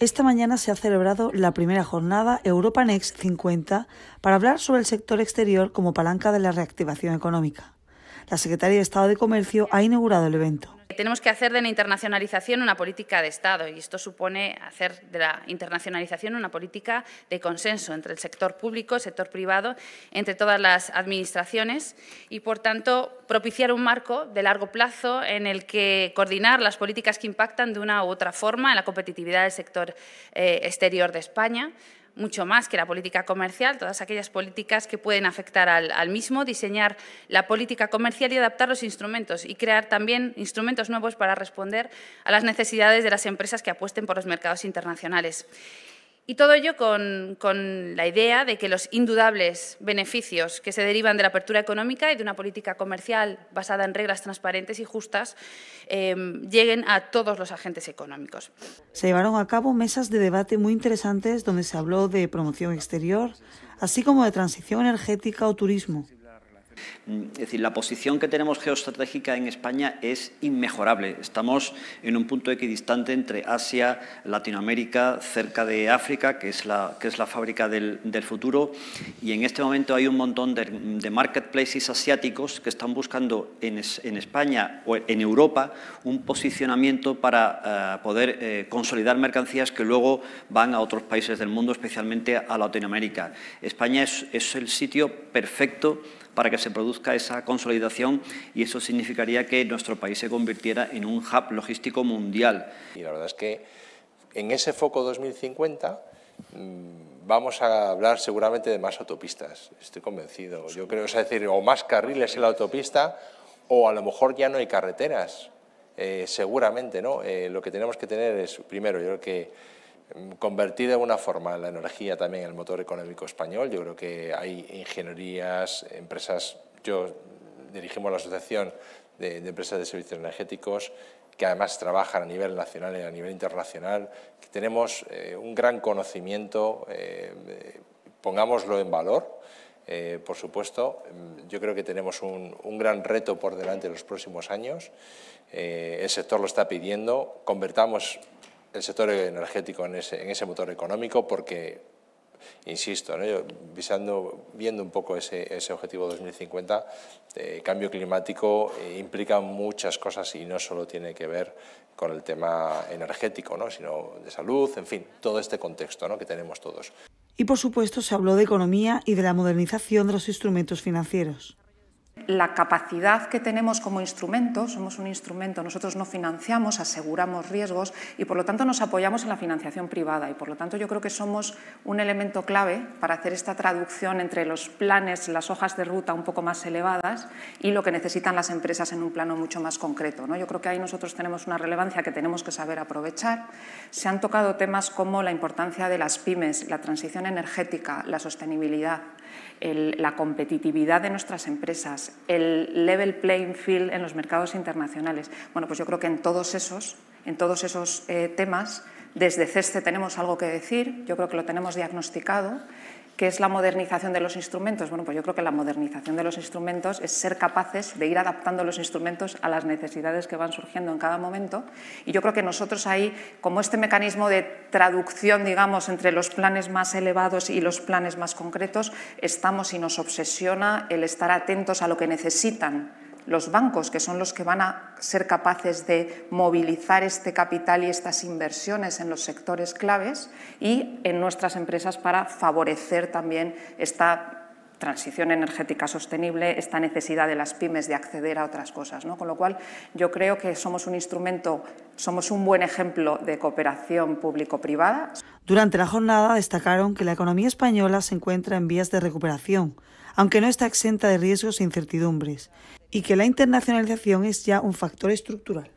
Esta mañana se ha celebrado la primera jornada Europa Next 50 para hablar sobre el sector exterior como palanca de la reactivación económica. La secretaria de Estado de Comercio ha inaugurado el evento tenemos que hacer de la internacionalización una política de Estado y esto supone hacer de la internacionalización una política de consenso entre el sector público, el sector privado, entre todas las administraciones y, por tanto, propiciar un marco de largo plazo en el que coordinar las políticas que impactan de una u otra forma en la competitividad del sector eh, exterior de España, mucho más que la política comercial, todas aquellas políticas que pueden afectar al, mismo, diseñar la política comercial y adaptar los instrumentos y crear también instrumentos nuevos para responder a las necesidades de las empresas que apuesten por los mercados internacionales. Y todo ello con, la idea de que los indudables beneficios que se derivan de la apertura económica y de una política comercial basada en reglas transparentes y justas em, lleguen a todos los agentes económicos. Se llevaron a cabo mesas de debate muy interesantes donde se habló de promoción exterior, así como de transición energética o turismo. Mm, es decir, la posición que tenemos geoestratégica en España es inmejorable. Estamos en un punto equidistante entre Asia, Latinoamérica, cerca de África, que es la, que es la fábrica del, futuro, y en este momento hay un montón de, marketplaces asiáticos que están buscando en, España o en Europa un posicionamiento para eh, poder eh, consolidar mercancías que luego van a otros países del mundo, especialmente a Latinoamérica. España es el sitio perfecto para que se produzca esa consolidación y eso significaría que nuestro país se convirtiera en un hub logístico mundial. Y la verdad es que en ese foco 2050 mm, vamos a hablar seguramente de más autopistas, estoy convencido. Yo creo, es decir, o más carriles en la autopista o a lo mejor ya no hay carreteras, eh, seguramente, ¿no? Eh, lo que tenemos que tener es, primero, yo creo que convertir de alguna forma la energía también en el motor económico español. Yo creo que hay ingenierías, empresas, yo dirigimos la Asociación de, Empresas de Servicios Energéticos, que además trabajan a nivel nacional y a nivel internacional, tenemos eh, un gran conocimiento, eh, pongámoslo en valor, eh, por supuesto. Mm, yo creo que tenemos un, gran reto por delante en los próximos años. el sector lo está pidiendo. Convertamos el sector energético en ese, motor económico porque, insisto, visando, viendo un poco ese, objetivo 2050, el eh, cambio climático eh, implica muchas cosas y no solo tiene que ver con el tema energético, sino de salud, en fin, todo este contexto que tenemos todos. Y por supuesto se habló de economía y de la modernización de los instrumentos financieros. La capacidad que tenemos como instrumento, somos un instrumento, nosotros no financiamos, aseguramos riesgos y por lo tanto nos apoyamos en la financiación privada y por lo tanto yo creo que somos un elemento clave para hacer esta traducción entre los planes, las hojas de ruta un poco más elevadas y lo que necesitan las empresas en un plano mucho más concreto. ¿no? Yo creo que ahí nosotros tenemos una relevancia que tenemos que saber aprovechar. Se han tocado temas como la importancia de las pymes, la transición energética, la sostenibilidad la competitividad de nuestras empresas, el level playing field en los mercados internacionales. Bueno, pues yo creo que en todos esos, en todos esos eh, temas, desde CESTE e tenemos algo que decir, yo creo que lo tenemos diagnosticado ¿Qué es la modernización de los instrumentos? Bueno, pues yo creo que la modernización de los instrumentos es ser capaces de ir adaptando los instrumentos a las necesidades que van surgiendo en cada momento. Y yo creo que nosotros ahí, como este mecanismo de traducción, digamos, entre los planes más elevados y los planes más concretos, estamos y nos obsesiona el estar atentos a lo que necesitan los bancos, que son los que van a ser capaces de movilizar este capital y estas inversiones en los sectores claves y en nuestras empresas para favorecer también esta transición energética sostenible, esta necesidad de las pymes de acceder a otras cosas. ¿no? Con lo cual, yo creo que somos un instrumento, somos un buen ejemplo de cooperación público-privada. Durante la jornada destacaron que la economía española se encuentra en vías de recuperación, aunque no está exenta de riesgos e incertidumbres, y que la internacionalización es ya un factor estructural.